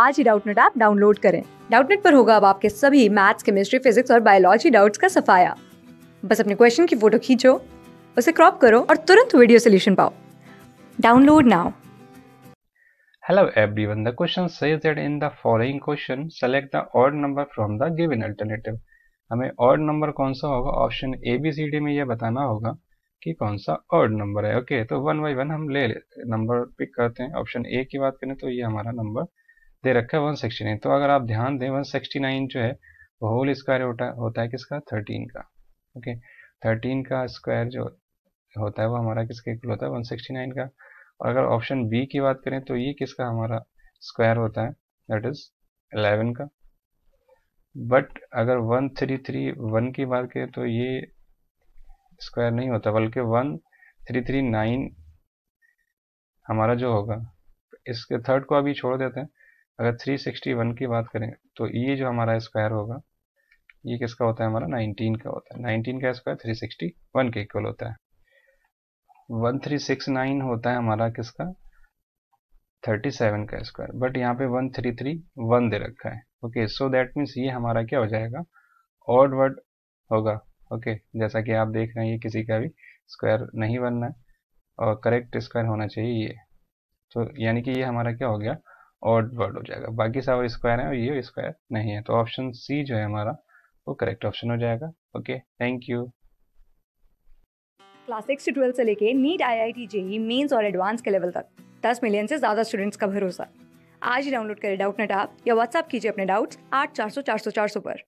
आज ही Doubtnut app download करें डाउटनेट पर होगा अब आपके सभी मैथ्स केमिस्ट्री फिजिक्स और बायोलॉजी डाउट्स का सफाया बस अपने क्वेश्चन की फोटो खींचो उसे क्रॉप करो और तुरंत वीडियो सोल्यूशन पाओ download now Hello everyone, the question says that in the following question, select the odd number from the given alternative. हमें ऑड नंबर कौन सा होगा option A B C D में यह बताना होगा कि कौन सा ऑड नंबर है ओके okay, तो वन बाई वन हम ले नंबर पिक करते हैं ऑप्शन ए की बात करें तो ये हमारा नंबर दे रखा है वन सिक्सटी नाइन तो अगर आप ध्यान दें वन सिक्सटी नाइन जो है वो होल स्क्वायर होता होता है किसका थर्टीन का ओके थर्टीन का स्क्वायर जो होता है वो हमारा किसके इक्वल होता है वन सिक्सटी नाइन का और अगर ऑप्शन बी की बात करें तो ये किसका हमारा स्क्वायर होता है दैट इज एलेवन का बट अगर वन थ्री थ्री वन की बात करें तो ये स्क्वायर नहीं होता बल्कि वन थ्री थ्री नाइन हमारा जो होगा इसके थर्ड को अभी छोड़ देते हैं अगर 361 की बात करें तो ये जो हमारा स्क्वायर होगा ये किसका होता है हमारा 19 का होता है 19 का स्क्वायर 361 के इक्वल होता है 1369 होता है हमारा किसका 37 का स्क्वायर बट यहाँ पे 1331 दे रखा है ओके सो दैट मीन्स ये हमारा क्या हो जाएगा ऑड वर्ड होगा ओके okay, जैसा कि आप देख रहे हैं ये किसी का भी स्क्वायर नहीं बनना है और करेक्ट स्क्वायर होना चाहिए ये तो यानी कि ये हमारा क्या हो गया ऑड वर्ड हो जाएगा बाकी सब स्क्वायर है और ये स्क्वायर नहीं है तो ऑप्शन सी जो है हमारा वो करेक्ट ऑप्शन हो जाएगा okay thank you class six से ट्वेल्थ से लेके NEET I I T JEE mains और एडवांस के लेवल तक दस मिलियन से ज़्यादा स्टूडेंट्स का भरोसा आज ही डाउनलोड करें डाउट नेट आप या व्हाट्सअप कीजिए अपने डाउट्स आठ चार सौ चार सौ चार सौ पर